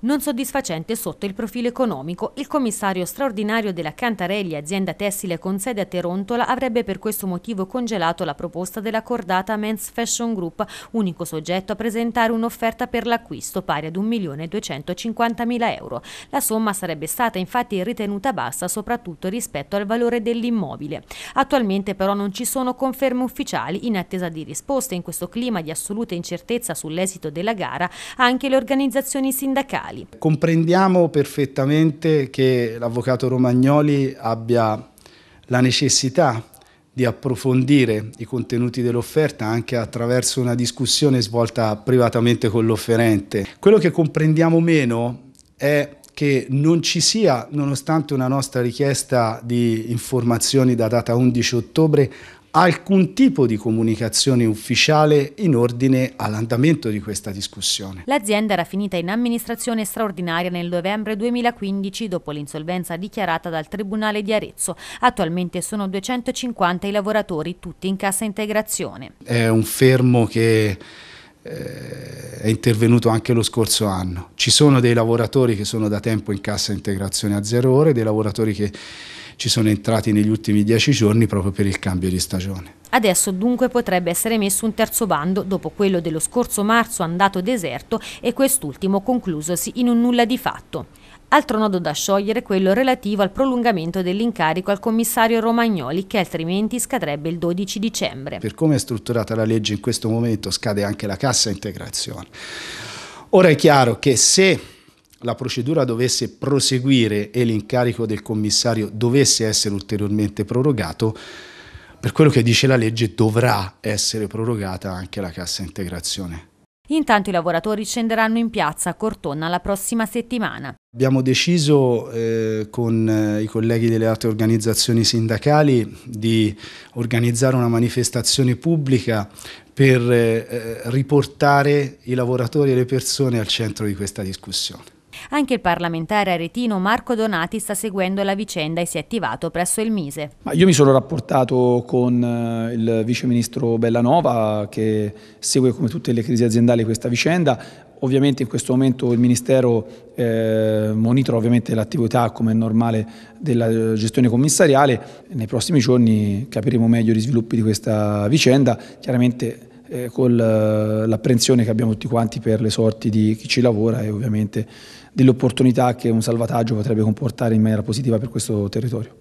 non soddisfacente sotto il profilo economico. Il commissario straordinario della Cantarelli, azienda tessile con sede a Terontola, avrebbe per questo motivo congelato la proposta dell'accordata Men's Fashion Group, unico soggetto a presentare un'offerta per l'acquisto pari ad 1.250.000 euro. La somma sarebbe stata infatti ritenuta bassa soprattutto rispetto al valore dell'immobile. Attualmente però non ci sono conferme ufficiali in attesa di risposte in questo clima di assoluta incertezza sull'esito della gara anche le organizzazioni sindacali locali. Comprendiamo perfettamente che l'avvocato Romagnoli abbia la necessità di approfondire i contenuti dell'offerta anche attraverso una discussione svolta privatamente con l'offerente. Quello che comprendiamo meno è che non ci sia, nonostante una nostra richiesta di informazioni datata 11 ottobre, alcun tipo di comunicazione ufficiale in ordine all'andamento di questa discussione. L'azienda era finita in amministrazione straordinaria nel novembre 2015 dopo l'insolvenza dichiarata dal Tribunale di Arezzo. Attualmente sono 250 i lavoratori, tutti in cassa integrazione. È un fermo che eh, è intervenuto anche lo scorso anno. Ci sono dei lavoratori che sono da tempo in cassa integrazione a zero ore, dei lavoratori che ci sono entrati negli ultimi dieci giorni proprio per il cambio di stagione. Adesso dunque potrebbe essere messo un terzo bando dopo quello dello scorso marzo andato deserto e quest'ultimo conclusosi in un nulla di fatto. Altro nodo da sciogliere è quello relativo al prolungamento dell'incarico al commissario Romagnoli che altrimenti scadrebbe il 12 dicembre. Per come è strutturata la legge in questo momento scade anche la cassa integrazione. Ora è chiaro che se la procedura dovesse proseguire e l'incarico del commissario dovesse essere ulteriormente prorogato, per quello che dice la legge dovrà essere prorogata anche la cassa integrazione. Intanto i lavoratori scenderanno in piazza a Cortona la prossima settimana. Abbiamo deciso eh, con eh, i colleghi delle altre organizzazioni sindacali di organizzare una manifestazione pubblica per eh, riportare i lavoratori e le persone al centro di questa discussione. Anche il parlamentare aretino Marco Donati sta seguendo la vicenda e si è attivato presso il Mise. Ma io mi sono rapportato con eh, il vice ministro Bellanova che segue come tutte le crisi aziendali questa vicenda. Ovviamente in questo momento il Ministero eh, monitora l'attività come è normale della gestione commissariale. Nei prossimi giorni capiremo meglio gli sviluppi di questa vicenda. Chiaramente eh, con eh, l'apprensione che abbiamo tutti quanti per le sorti di chi ci lavora e ovviamente delle opportunità che un salvataggio potrebbe comportare in maniera positiva per questo territorio.